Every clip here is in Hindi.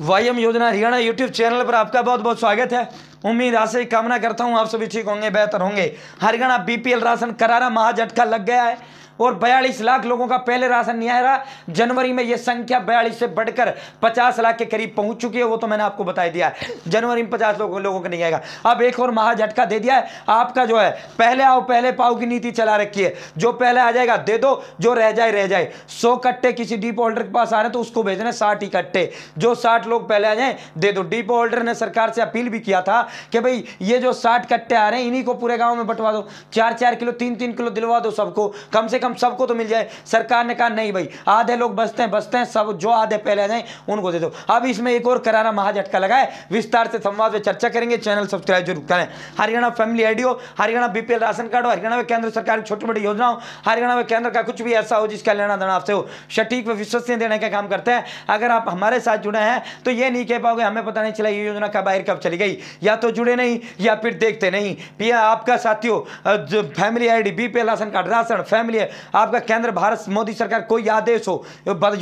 वाईएम योजना हरियाणा यूट्यूब चैनल पर आपका बहुत बहुत स्वागत है उम्मीद आशा कामना करता हूँ आप सभी ठीक होंगे बेहतर होंगे हरियाणा बीपीएल राशन करारा महाजटका लग गया है और बयालीस लाख लोगों का पहले राशन नहीं आया जनवरी में यह संख्या बयालीस से बढ़कर पचास लाख के करीब पहुंच चुकी है वो तो मैंने आपको बता दिया है जनवरी में पचास लोगों लोगों का नहीं आएगा अब एक और महाझटका दे दिया है आपका जो है पहले आओ पहले पाओ की नीति चला रखी है जो पहले आ जाएगा दे दो जो रह जाए रह जाए सौ कट्टे किसी डीप होल्डर के पास आ रहे हैं तो उसको भेजना है साठ इकट्ठे जो साठ लोग पहले आ जाए दे दो डीप होल्डर ने सरकार से अपील भी किया था कि भाई ये जो साठ कट्टे आ रहे हैं इन्हीं को पूरे गाँव में बंटवा दो चार चार किलो तीन तीन किलो दिलवा दो सबको कम से कम सबको तो मिल जाए सरकार ने कहा नहीं भाई आधे लोग बसते हैं बसते हैं सब जो आधे पहले आ जाए उनको दे दो अब इसमें एक और कराना महाझटका लगाए विस्तार से संवाद में चर्चा करेंगे चैनल सब्सक्राइब जरूर करें हरियाणा फैमिली आईडियो Haryana BPL ration card Haryana में केंद्र सरकार की छोटी बड़ी योजनाओं हरियाणा में केंद्र का कुछ भी ऐसा हो जिसका लेना देना आपसे हो सटीक व विश्वसनीय देने का काम करते हैं अगर आप हमारे साथ जुड़े हैं तो ये नहीं कह पाओगे हमें पता नहीं चला ये योजना कब आई कब चली गई या तो जुड़े नहीं या फिर देखते नहीं पिया आपका साथियों family ID BPL ration card ration family आपका केंद्र भारत मोदी सरकार कोई आदेश हो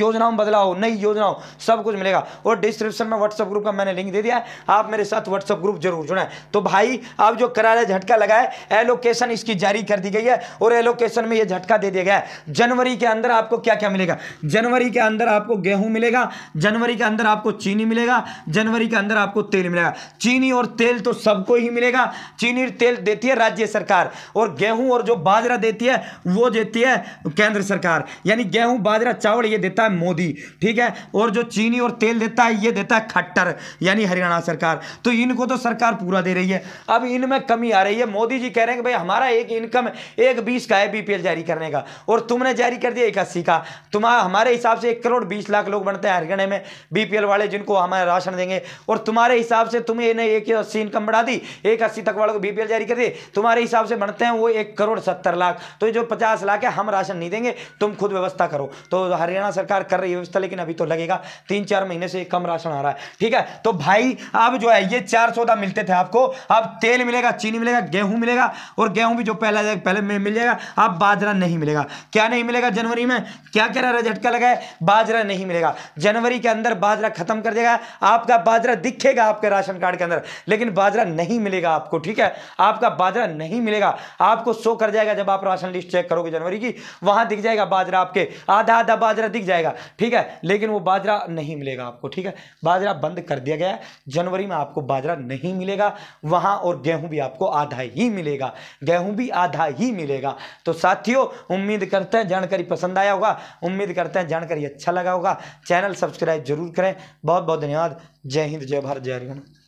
योजनाओं बदलाव हो नई योजनाओं सब कुछ मिलेगा और डिस्क्रिप्शन में व्हाट्सअप ग्रुप का मैंने लिंक दे दिया है आप मेरे साथ व्हाट्सअप ग्रुप जरूर जुड़ें तो भाई आप जो करारा झटका लगाए एलोकेशन इसकी जारी कर दी गई है और एलोकेशन में यह झटका दे दिया गया है जनवरी के अंदर आपको क्या क्या मिलेगा जनवरी के अंदर आपको गेहूं मिलेगा जनवरी के अंदर आपको चीनी मिलेगा जनवरी के अंदर आपको तेल मिलेगा चीनी और तेल तो सबको ही मिलेगा चीनी तेल देती है राज्य सरकार और गेहूं और जो बाजरा देती है वो देती है देती है केंद्र सरकार यानी गेहूं बाजरा चावल ये देता है मोदी ठीक है और जो चीनी और तेल देता है ये देता है खट्टर यानी हरियाणा सरकार तो इनको तो सरकार पूरा दे रही है अब इनमें कमी आ रही है मोदी जी कह रहे हैं कि भाई हमारा एक इनकम एक बीस का है बीपीएल जारी करने का और तुमने जारी कर दिया एक अस्सी का तुम्हारा हमारे हिसाब से एक करोड़ बीस लाख लोग बनते हैं हरियाणा में बीपीएल वाले जिनको हमारे राशन देंगे और तुम्हारे हिसाब से तुम्हें एक अस्सी इनकम बढ़ा दी एक अस्सी तक वालों को बीपीएल जारी कर दी तुम्हारे हिसाब से बनते हैं वो एक करोड़ सत्तर लाख तो जो पचास लाख है हम राशन नहीं देंगे तुम खुद व्यवस्था करो तो हरियाणा सरकार कर रही है व्यवस्था लेकिन अभी तो लगेगा तीन चार महीने से कम राशन आ रहा है ठीक है तो भाई अब जो है ये चार सौदा मिलते थे आपको अब तेल मिलेगा चीनी मिलेगा गेहूं मिलेगा और गेहूं भी जो पहला पहले मिल जाएगा अब बाजरा नहीं मिलेगा क्या नहीं मिलेगा जनवरी में क्या कह रहा है झटका लगाए बाजरा नहीं मिलेगा जनवरी के अंदर बाजरा खत्म कर देगा आपका बाजरा दिखेगा आपके राशन कार्ड के अंदर लेकिन बाजरा नहीं मिलेगा आपको ठीक है आपका बाजरा नहीं मिलेगा आपको शो कर जाएगा जब आप राशन लिस्ट चेक करोगे जनवरी कि वहां दिख जाएगा बाजरा आपके आधा आधा बाजरा दिख जाएगा ठीक है लेकिन वो बाजरा नहीं मिलेगा आपको ठीक है बाजरा बंद कर दिया गया जनवरी में आपको बाजरा नहीं मिलेगा वहां और गेहूं भी आपको आधा ही मिलेगा गेहूं भी आधा ही मिलेगा तो साथियों उम्मीद करते हैं जानकारी पसंद आया होगा उम्मीद करते हैं जानकारी अच्छा लगा होगा चैनल सब्सक्राइब जरूर करें बहुत बहुत धन्यवाद जय हिंद जय भारत जय हरियाणा